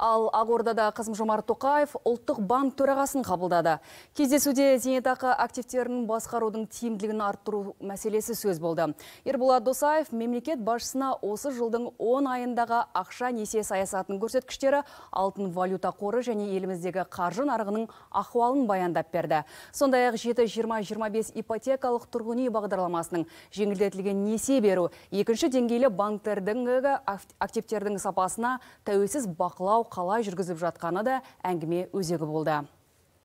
Ал Ағордада Қызым Жомарт Тоқаев ұлттық банк төрағасын қабылдады. Кездесуде зейнетақы активтерінің басқарудың тиімділігін арттыру мәселесі сөз болды. Ерболат Досаев мемлекет басшысына осы жылдың 10 айындағы ақша несие саясатының көрсеткіштері, алтын валюта қоры және еліміздегі қаржы нарығының ахуалын баяндап берді. Сондай-ақ 7-20-25 ипотекалық тұрғын үй бағдарламасының жеңілдетілген несие беру екінші деңгейлі банктердің э, активтердің сапасына тәуелсіз бақылау қалай жүргізіп жатқаны да әңгіме өзегі болды